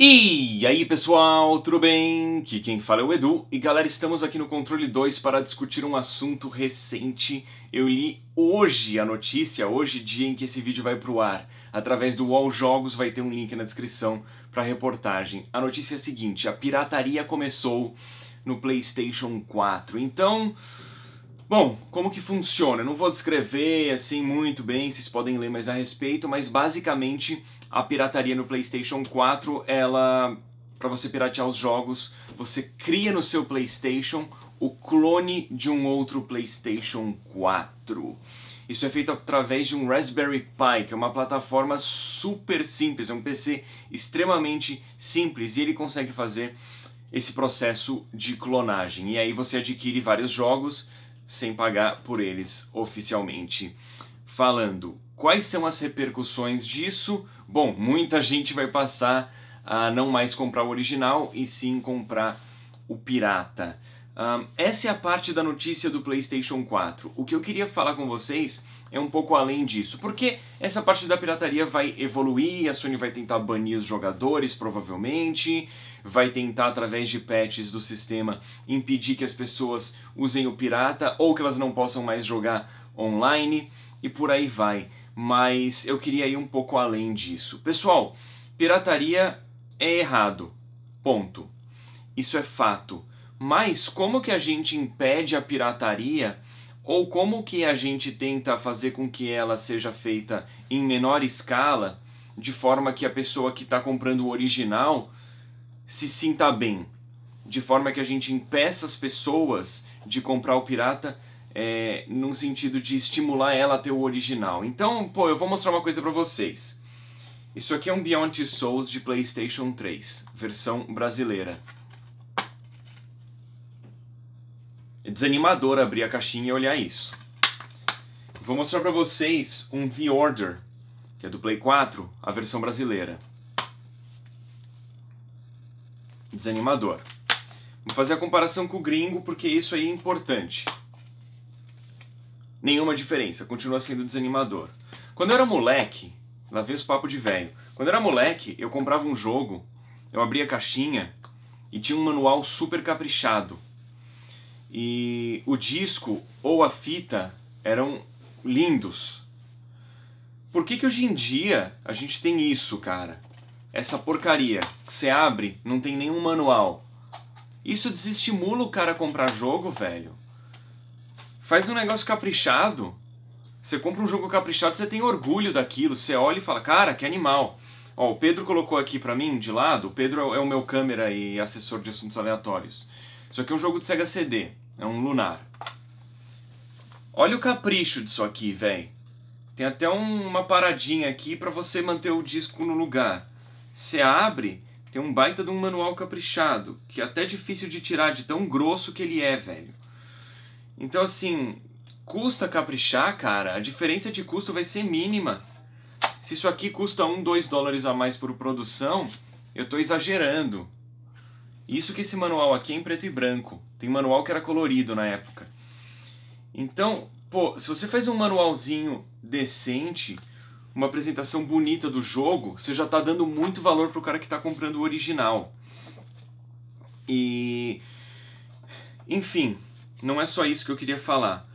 E aí pessoal, tudo bem? Que quem fala é o Edu e galera, estamos aqui no Controle 2 para discutir um assunto recente. Eu li hoje a notícia, hoje dia em que esse vídeo vai para o ar. Através do UOL Jogos vai ter um link na descrição para a reportagem. A notícia é a seguinte: a pirataria começou no PlayStation 4. Então, Bom, como que funciona? Eu não vou descrever assim muito bem, vocês podem ler mais a respeito, mas basicamente a pirataria no PlayStation 4, ela para você piratear os jogos, você cria no seu PlayStation o clone de um outro PlayStation 4. Isso é feito através de um Raspberry Pi, que é uma plataforma super simples, é um PC extremamente simples e ele consegue fazer esse processo de clonagem. E aí você adquire vários jogos sem pagar por eles oficialmente falando. Quais são as repercussões disso? Bom, muita gente vai passar a não mais comprar o original e sim comprar o pirata. Um, essa é a parte da notícia do PlayStation 4. O que eu queria falar com vocês é um pouco além disso, porque essa parte da pirataria vai evoluir, a Sony vai tentar banir os jogadores, provavelmente, vai tentar, através de patches do sistema, impedir que as pessoas usem o pirata ou que elas não possam mais jogar online e por aí vai mas eu queria ir um pouco além disso. Pessoal, pirataria é errado. Ponto. Isso é fato. Mas como que a gente impede a pirataria ou como que a gente tenta fazer com que ela seja feita em menor escala, de forma que a pessoa que está comprando o original se sinta bem, de forma que a gente impeça as pessoas de comprar o pirata é, num sentido de estimular ela a ter o original. Então, pô, eu vou mostrar uma coisa para vocês. Isso aqui é um Beyond Souls de PlayStation 3, versão brasileira. É desanimador abrir a caixinha e olhar isso. Vou mostrar para vocês um The Order, que é do Play 4, a versão brasileira. Desanimador. Vou fazer a comparação com o gringo porque isso aí é importante nenhuma diferença, continua sendo desanimador. Quando eu era moleque, lá veio os papo de velho. Quando eu era moleque, eu comprava um jogo, eu abria a caixinha e tinha um manual super caprichado. E o disco ou a fita eram lindos. Por que que hoje em dia a gente tem isso, cara? Essa porcaria que você abre, não tem nenhum manual. Isso desestimula o cara a comprar jogo, velho. Faz um negócio caprichado. Você compra um jogo caprichado, você tem orgulho daquilo. Você olha e fala, cara, que animal. Ó, o Pedro colocou aqui pra mim, de lado. O Pedro é o meu câmera e assessor de assuntos aleatórios. Isso aqui é um jogo de Sega CD. É um Lunar. Olha o capricho disso aqui, velho. Tem até um, uma paradinha aqui para você manter o disco no lugar. Você abre, tem um baita de um manual caprichado, que é até difícil de tirar de tão grosso que ele é, velho. Então, assim, custa caprichar, cara, a diferença de custo vai ser mínima. Se isso aqui custa 1, 2 dólares a mais por produção, eu estou exagerando. Isso que esse manual aqui é em preto e branco. Tem manual que era colorido na época. Então, pô, se você faz um manualzinho decente, uma apresentação bonita do jogo, você já está dando muito valor pro cara que está comprando o original. E enfim, não é só isso que eu queria falar.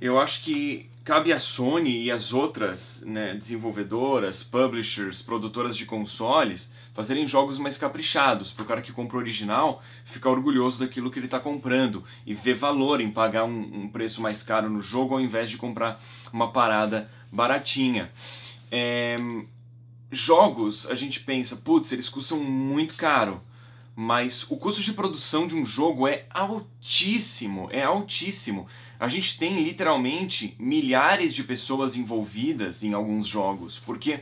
Eu acho que cabe a Sony e as outras né, desenvolvedoras, publishers, produtoras de consoles fazerem jogos mais caprichados, para o cara que compra o original ficar orgulhoso daquilo que ele está comprando e ver valor em pagar um, um, preço mais caro no jogo ao invés de comprar uma parada baratinha. É... Jogos, a gente pensa, putz, eles custam muito caro mas o custo de produção de um jogo é altíssimo, é altíssimo. A gente tem literalmente milhares de pessoas envolvidas em alguns jogos, porque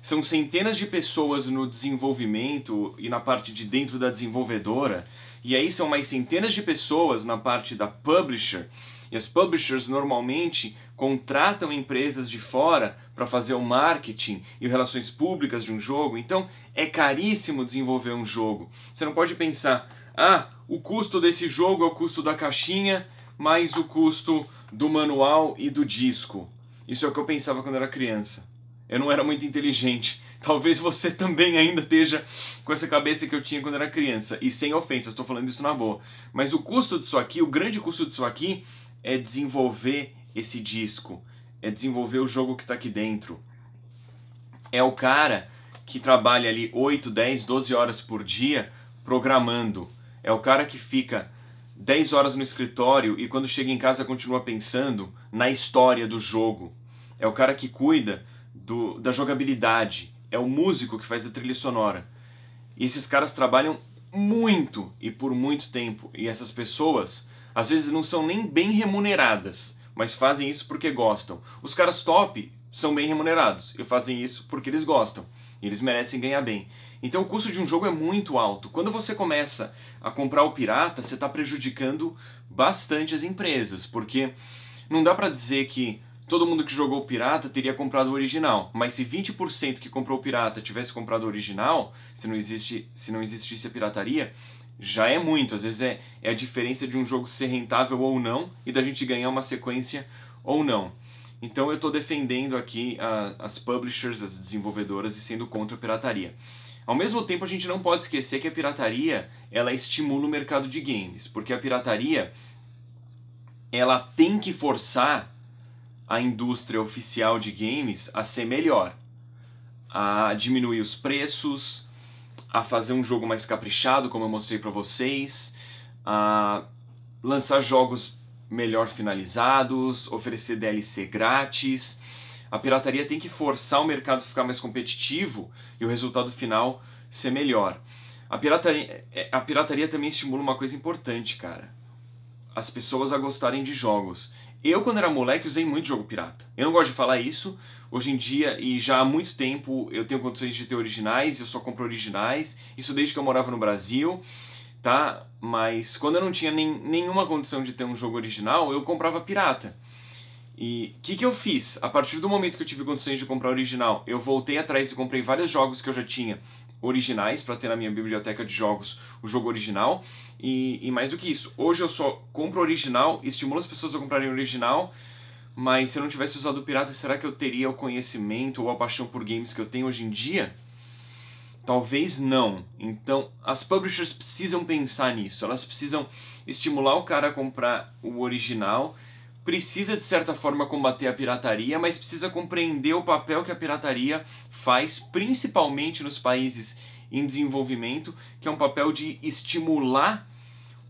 são centenas de pessoas no desenvolvimento e na parte de dentro da desenvolvedora, e aí são mais centenas de pessoas na parte da publisher e as publishers normalmente contratam empresas de fora para fazer o marketing e relações públicas de um jogo, então é caríssimo desenvolver um jogo. Você não pode pensar, ah, o custo desse jogo é o custo da caixinha mais o custo do manual e do disco. Isso é o que eu pensava quando era criança. Eu não era muito inteligente. Talvez você também ainda esteja com essa cabeça que eu tinha quando era criança. E sem ofensas, estou falando isso na boa. Mas o custo disso aqui, o grande custo disso aqui, é desenvolver esse disco, é desenvolver o jogo que está aqui dentro. É o cara que trabalha ali 8, 10, 12 horas por dia programando. É o cara que fica 10 horas no escritório e quando chega em casa continua pensando na história do jogo. É o cara que cuida do, da jogabilidade. É o músico que faz a trilha sonora. E esses caras trabalham muito e por muito tempo. E essas pessoas às vezes não são nem bem remuneradas, mas fazem isso porque gostam. Os caras top são bem remunerados e fazem isso porque eles gostam. Eles merecem ganhar bem. Então o custo de um jogo é muito alto. Quando você começa a comprar o pirata, você está prejudicando bastante as empresas, porque não dá para dizer que todo mundo que jogou o pirata teria comprado o original, mas se 20% que comprou o pirata tivesse comprado o original, se não, existe, se não existisse a pirataria, já é muito. Às vezes é, é a diferença de um jogo ser rentável ou não e da gente ganhar uma sequência ou não. Então eu estou defendendo aqui a, ah, as publishers, as desenvolvedoras e sendo contra a pirataria. Ao mesmo tempo, a gente não pode esquecer que a pirataria ela estimula o mercado de games, porque a pirataria ela tem que forçar a indústria oficial de games a ser melhor, a diminuir os preços, a fazer um jogo mais caprichado, como eu mostrei para vocês, a lançar jogos melhor finalizados, oferecer DLC grátis. A pirataria tem que forçar o mercado a ficar mais competitivo e o resultado final ser melhor. A pirataria, é, a pirataria também estimula uma coisa importante, cara. As pessoas a gostarem de jogos. Eu, quando era moleque, usei muito jogo pirata. Eu não gosto de falar isso hoje em dia, e já há muito tempo eu tenho condições de ter originais, eu só compro originais, isso desde que eu morava no Brasil, tá? Mas quando eu não tinha nem, nenhuma condição de ter um jogo original, eu comprava pirata. E o que, que eu fiz? A partir do momento que eu tive condições de comprar original, eu voltei atrás e comprei vários jogos que eu já tinha originais para ter na minha biblioteca de jogos o jogo original. E, e, mais do que isso, hoje eu só compro original, estimulo as pessoas a comprarem original, mas se eu não tivesse usado o pirata, será que eu teria o conhecimento ou a paixão por games que eu tenho hoje em dia? Talvez não. Então, as publishers precisam pensar nisso. Elas precisam estimular o cara a comprar o original precisa de certa forma combater a pirataria, mas precisa compreender o papel que a pirataria faz, principalmente nos países em desenvolvimento, que é um papel de estimular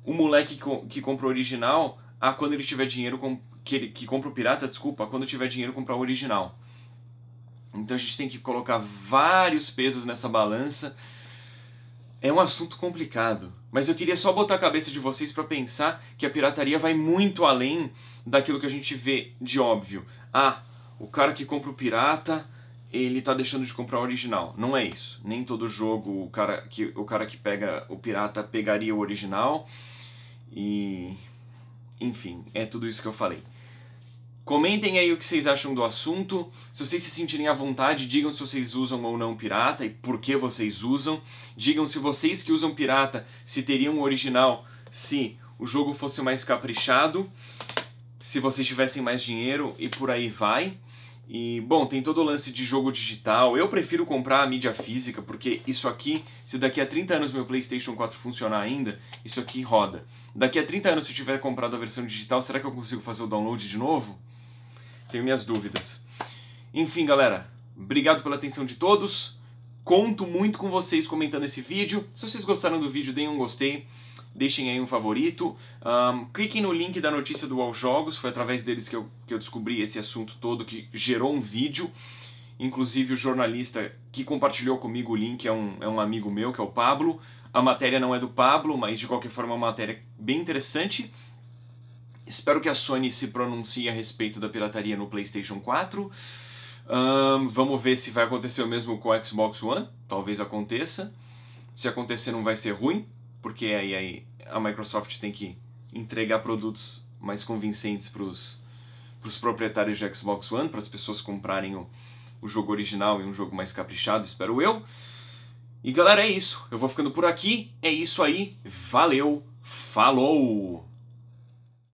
o moleque que compra o original a quando ele tiver dinheiro que ele que compra o pirata, desculpa, quando tiver dinheiro comprar o original. Então a gente tem que colocar vários pesos nessa balança é um assunto complicado, mas eu queria só botar a cabeça de vocês para pensar que a pirataria vai muito além daquilo que a gente vê de óbvio. Ah, o cara que compra o pirata, ele tá deixando de comprar o original. Não é isso. Nem todo jogo o cara que, o cara que pega o pirata pegaria o original. E enfim, é tudo isso que eu falei. Comentem aí o que vocês acham do assunto. Se vocês se sentirem à vontade, digam se vocês usam ou não pirata e por que vocês usam. Digam se vocês que usam pirata se teriam um original se o jogo fosse mais caprichado, se vocês tivessem mais dinheiro e por aí vai. E, bom, tem todo o lance de jogo digital. Eu prefiro comprar a mídia física, porque isso aqui, se daqui a 30 anos meu PlayStation 4 funcionar ainda, isso aqui roda. Daqui a 30 anos, se eu tiver comprado a versão digital, será que eu consigo fazer o download de novo? Tenho minhas dúvidas. Enfim, galera, obrigado pela atenção de todos. Conto muito com vocês comentando esse vídeo. Se vocês gostaram do vídeo, deem um gostei, deixem aí um favorito. Um, cliquem no link da notícia do All Jogos, foi através deles que eu, que eu descobri esse assunto todo que gerou um vídeo. Inclusive, o jornalista que compartilhou comigo o link é um, é um amigo meu, que é o Pablo. A matéria não é do Pablo, mas de qualquer forma é uma matéria bem interessante. Espero que a Sony se pronuncie a respeito da pirataria no PlayStation 4. Um, vamos ver se vai acontecer o mesmo com o Xbox One. Talvez aconteça. Se acontecer, não vai ser ruim, porque aí, aí a Microsoft tem que entregar produtos mais convincentes para os proprietários de Xbox One, para as pessoas comprarem o, o jogo original e um jogo mais caprichado, espero eu. E galera, é isso. Eu vou ficando por aqui. É isso aí. Valeu. Falou!